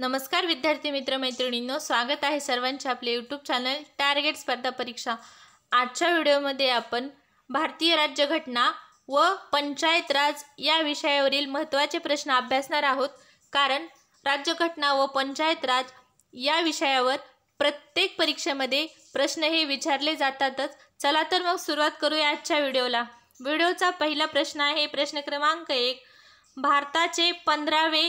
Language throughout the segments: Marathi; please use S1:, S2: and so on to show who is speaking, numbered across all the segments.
S1: नमस्कार विद्यार्थी मित्र मैत्रिणींनो स्वागत आहे सर्वांचे आपले यूट्यूब चॅनल टार्गेट स्पर्धा परीक्षा आजच्या व्हिडिओमध्ये आपण भारतीय राज्यघटना व पंचायत राज या विषयावरील महत्त्वाचे प्रश्न अभ्यासणार आहोत कारण राज्यघटना व पंचायत राज या विषयावर प्रत्येक परीक्षेमध्ये प्रश्न हे विचारले जातातच चला तर मग सुरुवात करूया आजच्या व्हिडिओला व्हिडिओचा पहिला प्रश्न आहे प्रश्न क्रमांक एक भारताचे पंधरावे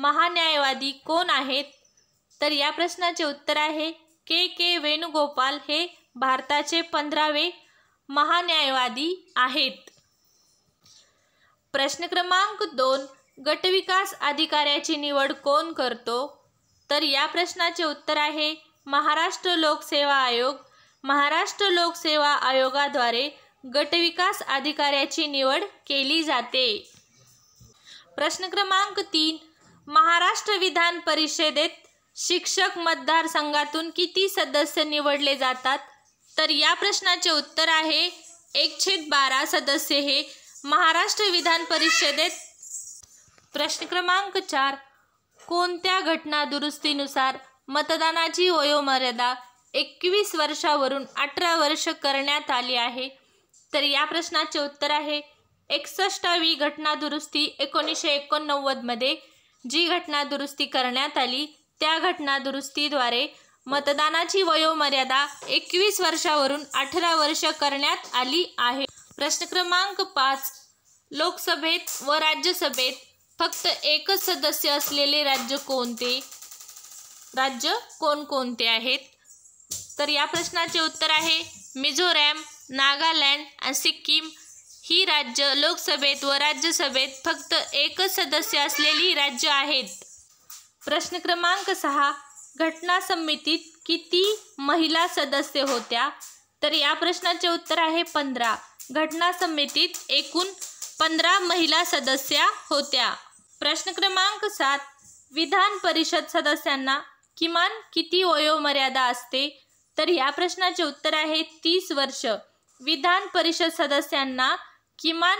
S1: महान्यायवादी कोण आहेत तर या प्रश्नाचे उत्तर आहे के के वेणुगोपाल हे भारताचे पंधरावे महान्यायवादी आहेत प्रश्न क्रमांक दोन गटविकास अधिकाऱ्याची निवड कोण करतो तर या प्रश्नाचे उत्तर आहे महाराष्ट्र लोकसेवा आयोग महाराष्ट्र लोकसेवा आयोगाद्वारे गटविकास अधिकाऱ्याची निवड केली जाते प्रश्न क्रमांक तीन महाराष्ट्र विधान परिषदेत शिक्षक मतदारसंघातून किती सदस्य निवडले जातात तर या प्रश्नाचे उत्तर आहे एकशे बारा सदस्य हे महाराष्ट्र विधान परिषदेत प्रश्न क्रमांक चार कोणत्या घटना दुरुस्तीनुसार मतदानाची वयोमर्यादा एकवीस वर्षावरून अठरा वर्ष करण्यात आली आहे तर या प्रश्नाचे उत्तर आहे एकसष्टावी घटना दुरुस्ती एकोणीसशे एकोणनव्वदमध्ये जी घटना दुरुस्ती करण्यात आली त्या घटना दुरुस्तीद्वारे मतदानाची वयोमर्यादा एकवीस वर्षावरून अठरा वर्ष करण्यात आली आहे प्रश्न क्रमांक पाच लोकसभेत व राज्यसभेत फक्त एकच सदस्य असलेले राज्य कोणते राज्य कोणकोणते आहेत तर या प्रश्नाचे उत्तर आहे मिझोरॅम नागालँड आणि सिक्कीम ही राज्य लोकसभेत व राज्यसभेत फक्त एकच सदस्य असलेली राज्य आहेत प्रश्न क्रमांक सहा घटना समितीत किती महिला सदस्य होत्या तर या प्रश्नाचे उत्तर आहे पंधरा घटना समितीत एकूण पंधरा महिला सदस्य होत्या प्रश्न क्रमांक सात विधान परिषद सदस्यांना किमान किती वयोमर्यादा असते तर या प्रश्नाचे उत्तर आहे तीस वर्ष विधान परिषद सदस्यांना किमान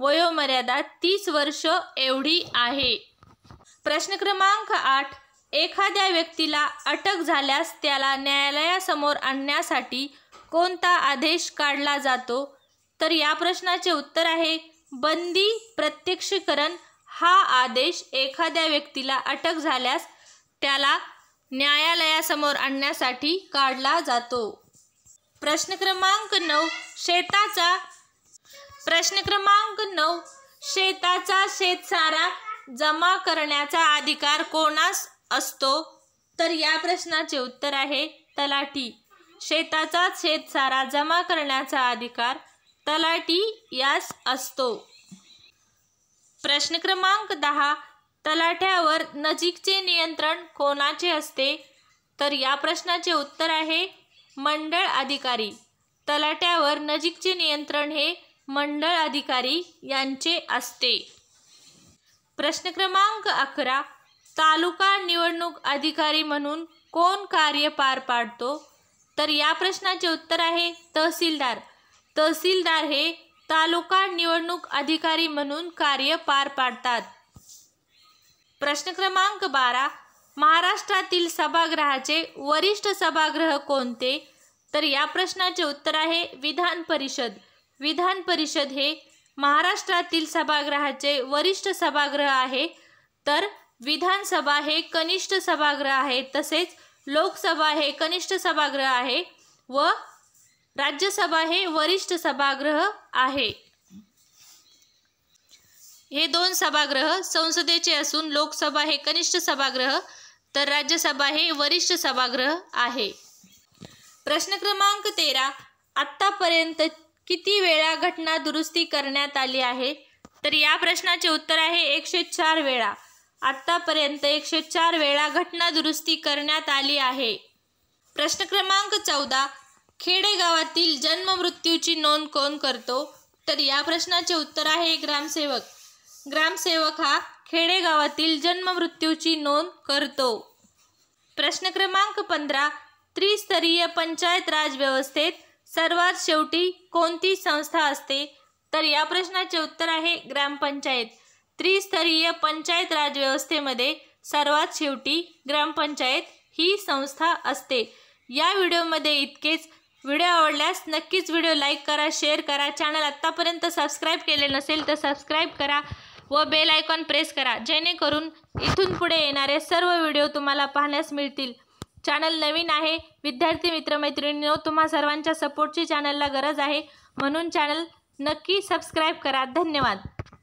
S1: वयोमर्यादा तीस वर्ष एवढी आहे प्रश्न क्रमांक आठ एखाद्या व्यक्तीला अटक झाल्यास त्याला न्यायालयासमोर आणण्यासाठी कोणता आदेश काढला जातो तर या प्रश्नाचे उत्तर आहे बंदी प्रत्यक्षीकरण हा आदेश एखाद्या व्यक्तीला अटक झाल्यास त्याला न्यायालयासमोर आणण्यासाठी काढला जातो प्रश्न क्रमांक नऊ शेताचा प्रश्न क्रमांक नऊ शेताचा शेतसारा जमा करण्याचा अधिकार कोणास असतो तर या प्रश्नाचे उत्तर आहे तलाठी शेताचा शेतसारा जमा करण्याचा अधिकार तलाठी यास असतो प्रश्न क्रमांक दहा तलाठ्यावर नजीकचे नियंत्रण कोणाचे असते तर या प्रश्नाचे उत्तर आहे मंडळ अधिकारी तलाठ्यावर नजीकचे नियंत्रण हे मंडळ अधिकारी यांचे असते प्रश्न क्रमांक अकरा तालुका निवडणूक अधिकारी म्हणून कोण कार्य पार पाडतो तर या प्रश्नाचे उत्तर आहे तहसीलदार तहसीलदार हे तालुका निवडणूक अधिकारी म्हणून कार्य पार पाडतात प्रश्न क्रमांक बारा महाराष्ट्रातील सभागृहाचे वरिष्ठ सभागृह कोणते तर या प्रश्नाचे उत्तर आहे विधान परिषद विधान परिषद हे महाराष्ट्रातील सभागृहाचे वरिष्ठ सभागृह आहे तर विधानसभा हे कनिष्ठ सभागृह आहे तसेच लोकसभा हे कनिष्ठ सभागृह आहे व राज्यसभा हे वरिष्ठ सभागृह आहे हे दोन सभागृह संसदेचे असून लोकसभा हे कनिष्ठ सभागृह तर राज्यसभा हे वरिष्ठ सभागृह आहे प्रश्न क्रमांक तेरा आत्तापर्यंत किती वेळा घटना दुरुस्ती करण्यात आली आहे तर या प्रश्नाचे उत्तर आहे एकशे चार वेळा आत्तापर्यंत एकशे चार वेळा घटना दुरुस्ती करण्यात आली आहे प्रश्न क्रमांक चौदा खेडेगावातील जन्म मृत्यूची नोंद कोण करतो तर या प्रश्नाचे उत्तर आहे ग्रामसेवक ग्रामसेवक हा खेडेगावातील जन्म मृत्यूची नोंद करतो प्रश्न क्रमांक पंधरा त्रिस्तरीय पंचायत राज व्यवस्थेत सर्वात शेवटी कोणती संस्था असते तर या प्रश्नाचे उत्तर आहे ग्रामपंचायत त्रिस्तरीय पंचायत राजव्यवस्थेमध्ये सर्वात शेवटी ग्रामपंचायत ही संस्था असते या व्हिडिओमध्ये इतकेच व्हिडिओ आवडल्यास नक्कीच व्हिडिओ लाईक करा शेअर करा चॅनल आत्तापर्यंत सबस्क्राईब केले नसेल तर सबस्क्राईब करा व बेल आयकॉन प्रेस करा जेणेकरून इथून पुढे येणारे सर्व व्हिडिओ तुम्हाला पाहण्यास मिळतील चॅनल नवीन आहे विद्यार्थी मित्रमैत्रिणींनो तुम्हा सर्वांच्या सपोर्टची चॅनलला गरज आहे म्हणून चॅनल नक्की सबस्क्राईब करा धन्यवाद